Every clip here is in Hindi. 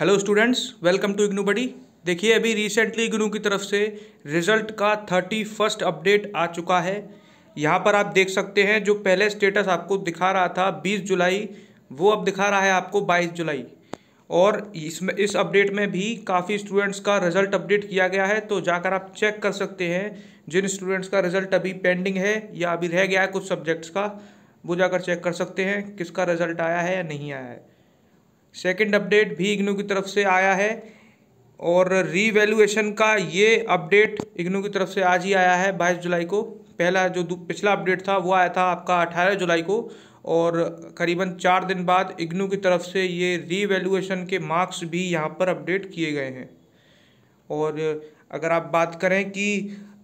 hello students welcome to IGNOU buddy देखिए अभी रिसेंटली इग्नू की तरफ से रिजल्ट का थर्टी फर्स्ट अपडेट आ चुका है यहाँ पर आप देख सकते हैं जो पहले स्टेटस आपको दिखा रहा था बीस जुलाई वो अब दिखा रहा है आपको बाईस जुलाई और इसमें इस अपडेट में भी काफ़ी स्टूडेंट्स का रिजल्ट अपडेट किया गया है तो जाकर आप चेक कर सकते हैं जिन स्टूडेंट्स का रिजल्ट अभी पेंडिंग है या अभी रह गया है कुछ सब्जेक्ट्स का वो जाकर चेक कर सकते हैं किसका रिजल्ट आया है या नहीं आया है सेकंड अपडेट भी इग्नू की तरफ से आया है और रीवैल्यूएशन का ये अपडेट इग्नू की तरफ से आज ही आया है बाईस जुलाई को पहला जो पिछला अपडेट था वो आया था आपका अठारह जुलाई को और करीबन चार दिन बाद इग्नू की तरफ से ये रीवैल्यूएशन के मार्क्स भी यहाँ पर अपडेट किए गए हैं और अगर आप बात करें कि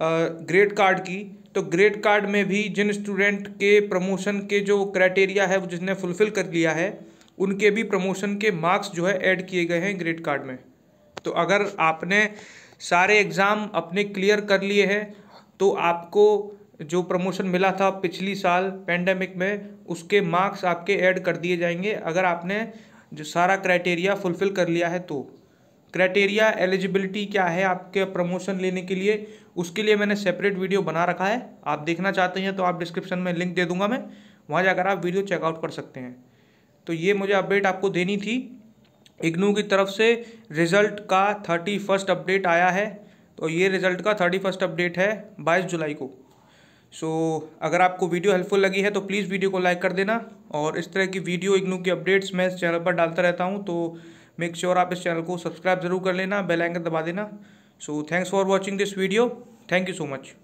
ग्रेड कार्ड की तो ग्रेड कार्ड में भी जिन स्टूडेंट के प्रमोशन के जो क्राइटेरिया है वो जिसने फुलफ़िल कर लिया है उनके भी प्रमोशन के मार्क्स जो है ऐड किए गए हैं ग्रेड कार्ड में तो अगर आपने सारे एग्ज़ाम अपने क्लियर कर लिए हैं तो आपको जो प्रमोशन मिला था पिछली साल पेंडेमिक में उसके मार्क्स आपके ऐड कर दिए जाएंगे अगर आपने जो सारा क्राइटेरिया फुलफ़िल कर लिया है तो क्राइटेरिया एलिजिबिलिटी क्या है आपके प्रमोशन लेने के लिए उसके लिए मैंने सेपरेट वीडियो बना रखा है आप देखना चाहते हैं तो आप डिस्क्रिप्शन में लिंक दे दूंगा मैं वहाँ जाकर आप वीडियो चेकआउट कर सकते हैं तो ये मुझे अपडेट आपको देनी थी इग्नू की तरफ से रिज़ल्ट का थर्टी फर्स्ट अपडेट आया है तो ये रिज़ल्ट का थर्टी फर्स्ट अपडेट है बाईस जुलाई को सो so, अगर आपको वीडियो हेल्पफुल लगी है तो प्लीज़ वीडियो को लाइक कर देना और इस तरह की वीडियो इग्नू की अपडेट्स मैं इस चैनल पर डालता रहता हूँ तो मेक श्योर sure आप इस चैनल को सब्सक्राइब जरूर कर लेना बेल दबा देना so thanks for watching this video thank you so much